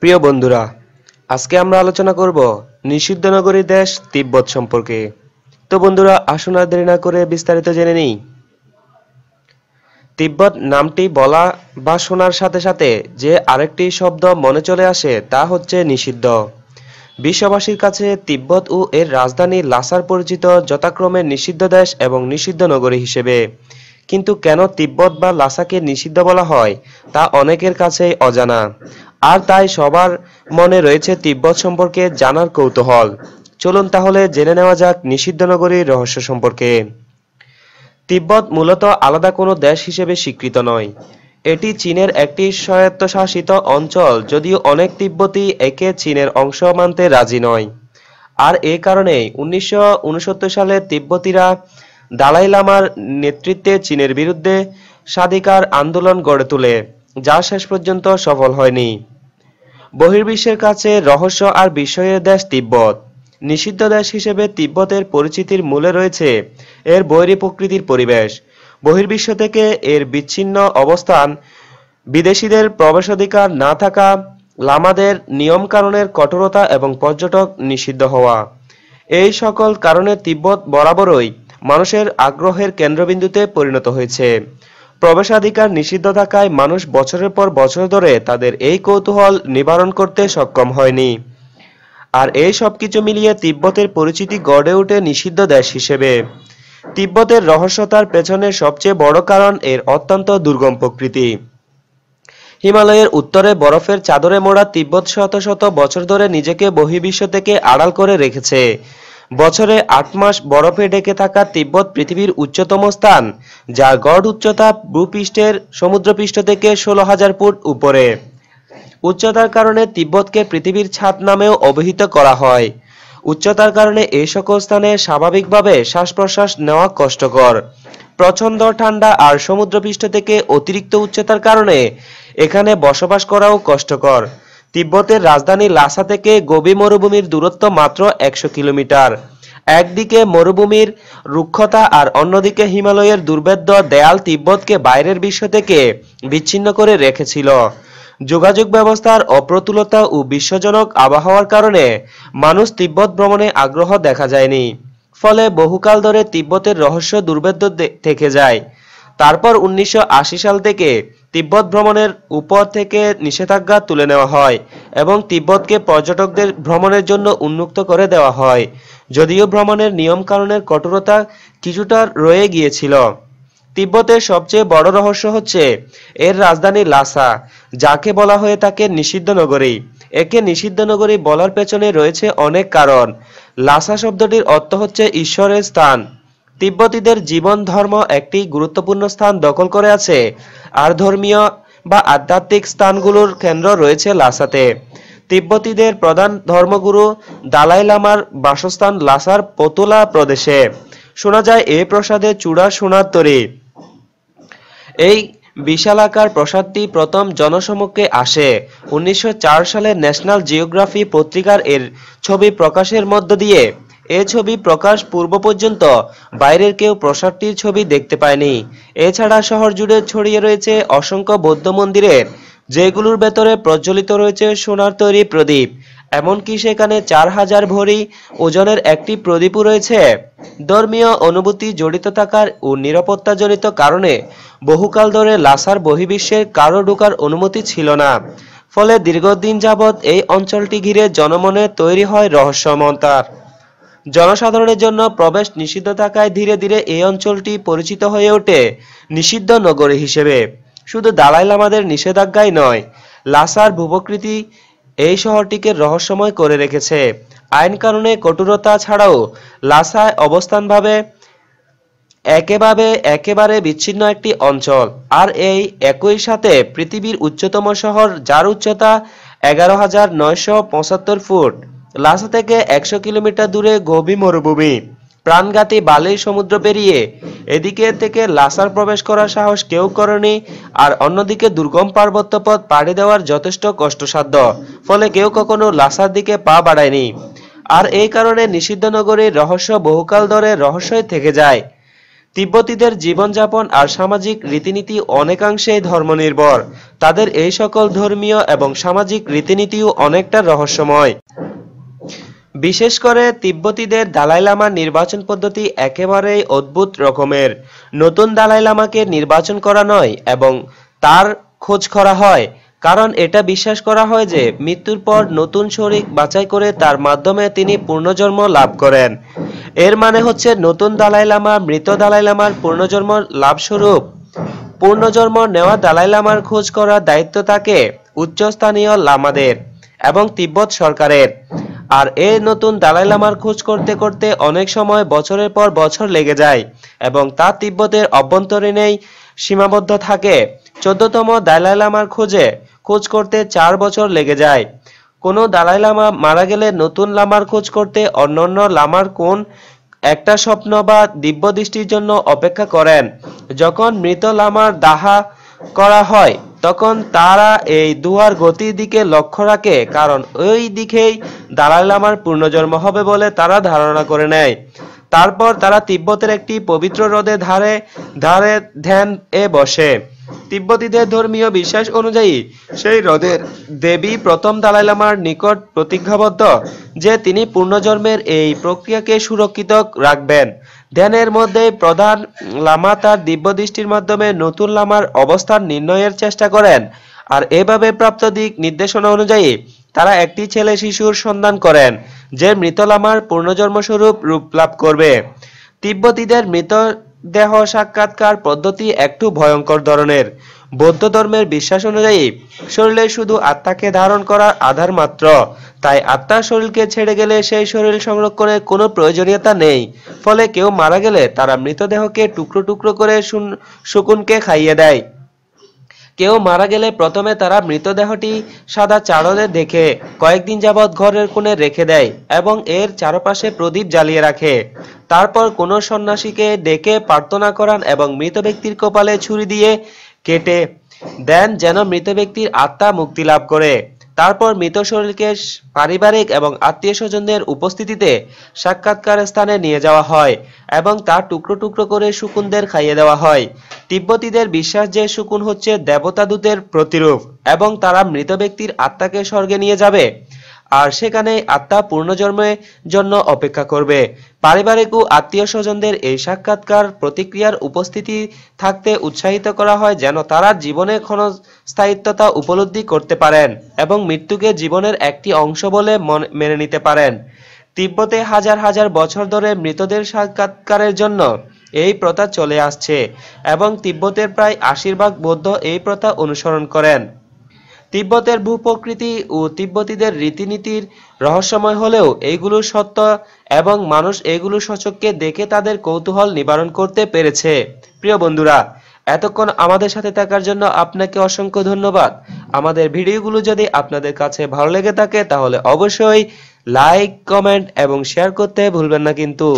প্রিয় বন্ধুরা আজকে আমরা আলোচনা করব নিষিদ্ধ নগরী দেশ তিব্বত সম্পর্কে তো বন্ধুরা আসুন আর দেরি না করে বিস্তারিত জেনে নিই তিব্বত নামটি বলা বা শোনার সাথে সাথে যে আরেকটি শব্দ মনে চলে আসে তা হচ্ছে নিষিদ্ধ বিশ্ববাসীর কাছে তিব্বত ও এর রাজধানী লাসার পরিচিত যথাক্রমে নিষিদ্ধ দেশ এবং নিষিদ্ধ নগরী হিসেবে কিন্তু কেন তিব্বত বা লাসাকে নিষিদ্ধ বলা হয় তা অনেকের কাছেই অজানা আর তাই সবার মনে রয়েছে তিব্বত সম্পর্কে জানার কৌতূহল চলুন তাহলে জেনে নেওয়া যাক নিষিদ্ধ নগরীর রহস্য সম্পর্কে তিব্বত মূলত আলাদা কোনো দেশ হিসেবে স্বীকৃত নয় এটি চীনের একটি স্বায়ত্তশাসিত অঞ্চল যদিও অনেক তিব্বতী একে চীনের অংশ মানতে রাজি নয় আর এ কারণে উনিশশো সালে তিব্বতীরা দালাই লামার নেতৃত্বে চীনের বিরুদ্ধে স্বাধিকার আন্দোলন গড়ে তোলে যা শেষ পর্যন্ত সফল হয়নি বহির্বিশ্বের কাছে রহস্য আর বিস্ময়ের দেশ তিব্বত নিষিদ্ধ দেশ হিসেবে তিব্বতের পরিচিতির মূলে রয়েছে এর বৈরী প্রকৃতির পরিবেশ বহির্বিশ্ব থেকে এর বিচ্ছিন্ন অবস্থান বিদেশিদের প্রবেশাধিকার না থাকা লামাদের নিয়মকানুনের কঠোরতা এবং পর্যটক নিষিদ্ধ হওয়া এই সকল কারণে তিব্বত বরাবরই মানুষের আগ্রহের কেন্দ্রবিন্দুতে পরিণত হয়েছে প্রবেশাধিকার নিষিদ্ধ থাকায় মানুষ বছরের পর বছর ধরে তাদের এই কৌতূহল নিবারণ করতে সক্ষম হয়নি আর এই সব কিছু মিলিয়ে তিব্বতের পরিচিতি গড়ে ওঠে নিষিদ্ধ দেশ হিসেবে তিব্বতের রহস্যতার পেছনে সবচেয়ে বড় কারণ এর অত্যন্ত দুর্গম প্রকৃতি হিমালয়ের উত্তরে বরফের চাদরে মোড়া তিব্বত শত শত বছর ধরে নিজেকে বহির্বিশ্ব থেকে আড়াল করে রেখেছে বছরে আট মাস বরফে ঢেকে থাকা তিব্বত পৃথিবীর উচ্চতম স্থান যার গড় উচ্চতা ভূপৃষ্ঠের সমুদ্রপৃষ্ঠ থেকে ষোলো হাজার ফুট উপরে উচ্চতার কারণে তিব্বতকে পৃথিবীর ছাদ নামেও অবহিত করা হয় উচ্চতার কারণে এই সকল স্থানে স্বাভাবিকভাবে শ্বাস প্রশ্বাস নেওয়া কষ্টকর প্রচণ্ড ঠান্ডা আর সমুদ্রপৃষ্ঠ থেকে অতিরিক্ত উচ্চতার কারণে এখানে বসবাস করাও কষ্টকর তিব্বতের রাজধানী লাসা থেকে গোবি মরুভূমির দূরত্ব মাত্র একশো কিলোমিটার একদিকে মরুভূমির রুক্ষতা আর অন্যদিকে হিমালয়ের দুর্ভেদ্য দেয়াল তিব্বতকে বাইরের বিশ্ব থেকে বিচ্ছিন্ন করে রেখেছিল যোগাযোগ ব্যবস্থার অপ্রতুলতা ও বিশ্বজনক আবহাওয়ার কারণে মানুষ তিব্বত ভ্রমণে আগ্রহ দেখা যায়নি ফলে বহুকাল ধরে তিব্বতের রহস্য দুর্ভেদ্য থেকে যায় তারপর উনিশশো সাল থেকে তিব্বত ভ্রমণের উপর থেকে নিষেধাজ্ঞা তুলে নেওয়া হয় এবং তিব্বতকে পর্যটকদের ভ্রমণের জন্য উন্মুক্ত করে দেওয়া হয় যদিও ভ্রমণের কারণের কঠোরতা কিছুটা রয়ে গিয়েছিল তিব্বতের সবচেয়ে বড় রহস্য হচ্ছে এর রাজধানী লাসা যাকে বলা হয়ে থাকে নিষিদ্ধ নগরী একে নিষিদ্ধ নগরী বলার পেছনে রয়েছে অনেক কারণ লাসা শব্দটির অর্থ হচ্ছে ঈশ্বরের স্থান তিব্বতীদের জীবন ধর্ম একটি গুরুত্বপূর্ণ স্থান দখল করে আছে আর ধর্মীয় বা আধ্যাত্মিক স্থানগুলোর কেন্দ্র রয়েছে লাসাতে তিব্বতীদের প্রধান ধর্মগুরু দালাই লামার বাসস্থান লাসার পতুলা প্রদেশে শোনা যায় এই প্রসাদে চূড়া সোনার তরী এই বিশালাকার প্রসাদটি প্রথম জনসমক্ষে আসে উনিশশো সালে ন্যাশনাল জিওগ্রাফি পত্রিকার এর ছবি প্রকাশের মধ্য দিয়ে এ ছবি প্রকাশ পূর্ব পর্যন্ত বাইরের কেউ প্রসাদটির ছবি দেখতে পায়নি এছাড়া শহর জুড়ে ছড়িয়ে রয়েছে অসংখ্য বৌদ্ধ মন্দিরের যেগুলোর ভেতরে প্রজ্বলিত রয়েছে সোনার তৈরি প্রদীপ এমনকি সেখানে চার হাজার ভরি ওজনের একটি প্রদীপও রয়েছে ধর্মীয় অনুভূতি জড়িত থাকার ও নিরাপত্তাজনিত কারণে বহুকাল ধরে লাসার বহির্বিশ্বের কারো ঢোকার অনুমতি ছিল না ফলে দীর্ঘদিন যাবৎ এই অঞ্চলটি ঘিরে জনমনে তৈরি হয় রহস্যমন্তার জনসাধারণের জন্য প্রবেশ নিষিদ্ধ থাকায় ধীরে ধীরে এই অঞ্চলটি পরিচিত হয়ে ওঠে নিষিদ্ধ নগরী হিসেবে শুধু দালাই লামাদের নিষেধাজ্ঞাই নয় লাসার ভূপ্রকৃতি এই শহরটিকে রহস্যময় করে রেখেছে আইন কারণে কঠোরতা ছাড়াও লাসায় অবস্থানভাবে একেভাবে একেবারে বিচ্ছিন্ন একটি অঞ্চল আর এই একই সাথে পৃথিবীর উচ্চতম শহর যার উচ্চতা এগারো হাজার নয়শো পঁচাত্তর ফুট লাসা থেকে একশো কিলোমিটার দূরে গভীর মরুভূমি প্রাণঘাতী বালির সমুদ্র পেরিয়ে এদিকে থেকে লাসার প্রবেশ করার সাহস কেউ করেনি আর অন্যদিকে দুর্গম পার্বত্য পথ পাড়ি দেওয়ার যথেষ্ট কষ্টসাধ্য ফলে কেউ কখনো লাসার দিকে পা বাড়ায়নি আর এই কারণে নিষিদ্ধ নগরীর রহস্য বহুকাল ধরে রহস্যই থেকে যায় তিব্বতীদের জীবনযাপন আর সামাজিক রীতিনীতি অনেকাংশেই ধর্মনির্ভর তাদের এই সকল ধর্মীয় এবং সামাজিক রীতিনীতিও অনেকটা রহস্যময় বিশেষ করে তিব্বতীদের দালাই লামার নির্বাচন পদ্ধতি একেবারেই অদ্ভুত রকমের নতুন দালাই লামাকে নির্বাচন করা নয় এবং তার খোঁজ করা হয় কারণ এটা বিশ্বাস করা হয় যে মৃত্যুর পর নতুন শরিক বাছাই করে তার মাধ্যমে তিনি পূর্ণজন্ম লাভ করেন এর মানে হচ্ছে নতুন দালাই লামা মৃত দালাই লামার পূর্ণজন্ম লাভস্বরূপ পূর্ণজন্ম নেওয়া দালাই লামার খোঁজ করার দায়িত্ব থাকে উচ্চস্থানীয় লামাদের এবং তিব্বত সরকারের আর এই নতুন দালাই লামার খোঁজ করতে করতে অনেক সময় বছরের পর বছর লেগে যায় এবং তা তিব্বতের অভ্যন্তরীণেই সীমাবদ্ধ থাকে চোদ্দতম দালাই লামার খোঁজে খোঁজ করতে চার বছর লেগে যায় কোনো দালাই লামা মারা গেলে নতুন লামার খোঁজ করতে অন্যান্য লামার কোন একটা স্বপ্ন বা দিব্য দৃষ্টির জন্য অপেক্ষা করেন যখন মৃত লামার দাহা করা হয় তখন তারা এই দুয়ার গতির দিকে লক্ষ্য রাখে কারণ ওই দিকেই দালাই লামার পূর্ণজন্ম হবে বলে তারা ধারণা করে নেয় তারপর তারা তিব্বতের একটি পবিত্র হ্রদে ধারে ধারে ধ্যান এ বসে তিব্বতীদের ধর্মীয় বিশ্বাস অনুযায়ী সেই হ্রদের দেবী প্রথম দালাই লামার নিকট প্রতিজ্ঞাবদ্ধ যে তিনি পূর্ণজন্মের এই প্রক্রিয়াকে সুরক্ষিত রাখবেন ধ্যানের মধ্যে প্রধান লামা তার দিব্য দৃষ্টির মাধ্যমে নতুন লামার অবস্থান নির্ণয়ের চেষ্টা করেন আর এভাবে প্রাপ্ত দিক নির্দেশনা অনুযায়ী তারা একটি ছেলে শিশুর সন্ধান করেন যে মৃত লামার পূর্ণজন্মস্বরূপ রূপ লাভ করবে তিব্বতীদের মৃতদেহ সাক্ষাৎকার পদ্ধতি একটু ভয়ঙ্কর ধরনের বৌদ্ধ ধর্মের বিশ্বাস অনুযায়ী শরীরে শুধু আত্মাকে ধারণ করার আধার মাত্র তাই আত্মার শরীরকে ছেড়ে গেলে সেই শরীর সংরক্ষণের কোনো প্রয়োজনীয়তা নেই ফলে কেউ মারা গেলে তারা মৃতদেহকে টুকরো টুকরো করে শকুনকে খাইয়ে দেয় কেউ মারা গেলে প্রথমে তারা মৃতদেহটি সাদা চারণে দেখে কয়েকদিন যাবৎ ঘরের কোণে রেখে দেয় এবং এর চারপাশে প্রদীপ জ্বালিয়ে রাখে তারপর কোনো সন্ন্যাসীকে ডেকে প্রার্থনা করান এবং মৃত ব্যক্তির কপালে ছুরি দিয়ে কেটে দেন যেন মৃত ব্যক্তির আত্মা মুক্তি লাভ করে তারপর মৃত শরীরকে পারিবারিক এবং আত্মীয় স্বজনদের উপস্থিতিতে সাক্ষাৎকার স্থানে নিয়ে যাওয়া হয় এবং তা টুকরো টুকরো করে শুকুনদের খাইয়ে দেওয়া হয় তিব্বতীদের বিশ্বাস যে শুকুন হচ্ছে দেবতা দূতের প্রতিরূপ এবং তারা মৃত ব্যক্তির আত্মাকে স্বর্গে নিয়ে যাবে আর সেখানে আত্মা পূর্ণজন্মের জন্য অপেক্ষা করবে পারিবারিক ও আত্মীয় স্বজনদের এই সাক্ষাৎকার প্রতিক্রিয়ার উপস্থিতি থাকতে উৎসাহিত করা হয় যেন তারা জীবনে ক্ষণস্থায়িত্বতা উপলব্ধি করতে পারেন এবং মৃত্যুকে জীবনের একটি অংশ বলে মেনে নিতে পারেন তিব্বতে হাজার হাজার বছর ধরে মৃতদের সাক্ষাৎকারের জন্য এই প্রথা চলে আসছে এবং তিব্বতের প্রায় আশীর্বাদ বৌদ্ধ এই প্রথা অনুসরণ করেন তিব্বতের ভূপ্রকৃতি ও তিব্বতীদের রীতিনীতির রহস্যময় হলেও এইগুলো সত্য এবং মানুষ এগুলো সচককে দেখে তাদের কৌতূহল নিবারণ করতে পেরেছে প্রিয় বন্ধুরা এতক্ষণ আমাদের সাথে থাকার জন্য আপনাকে অসংখ্য ধন্যবাদ আমাদের ভিডিওগুলো যদি আপনাদের কাছে ভালো লেগে থাকে তাহলে অবশ্যই লাইক কমেন্ট এবং শেয়ার করতে ভুলবেন না কিন্তু